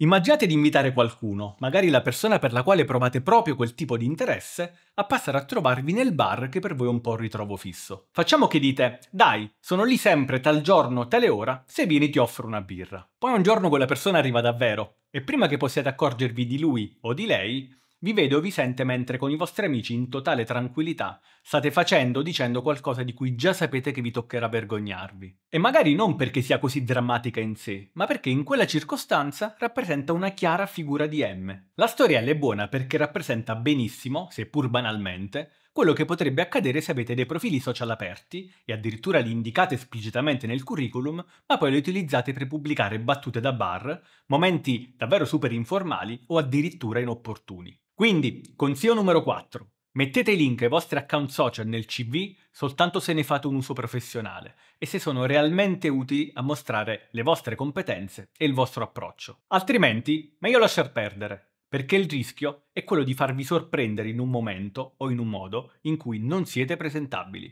Immaginate di invitare qualcuno, magari la persona per la quale provate proprio quel tipo di interesse, a passare a trovarvi nel bar che per voi è un po' il ritrovo fisso. Facciamo che dite, dai, sono lì sempre tal giorno, tale ora, se vieni ti offro una birra. Poi un giorno quella persona arriva davvero, e prima che possiate accorgervi di lui o di lei, vi vede o vi sente mentre con i vostri amici in totale tranquillità state facendo o dicendo qualcosa di cui già sapete che vi toccherà vergognarvi. E magari non perché sia così drammatica in sé, ma perché in quella circostanza rappresenta una chiara figura di M. La storiella è buona perché rappresenta benissimo, seppur banalmente, quello che potrebbe accadere se avete dei profili social aperti e addirittura li indicate esplicitamente nel curriculum, ma poi li utilizzate per pubblicare battute da bar, momenti davvero super informali o addirittura inopportuni. Quindi, consiglio numero 4. Mettete i link ai vostri account social nel CV soltanto se ne fate un uso professionale e se sono realmente utili a mostrare le vostre competenze e il vostro approccio. Altrimenti, meglio lasciar perdere, perché il rischio è quello di farvi sorprendere in un momento o in un modo in cui non siete presentabili.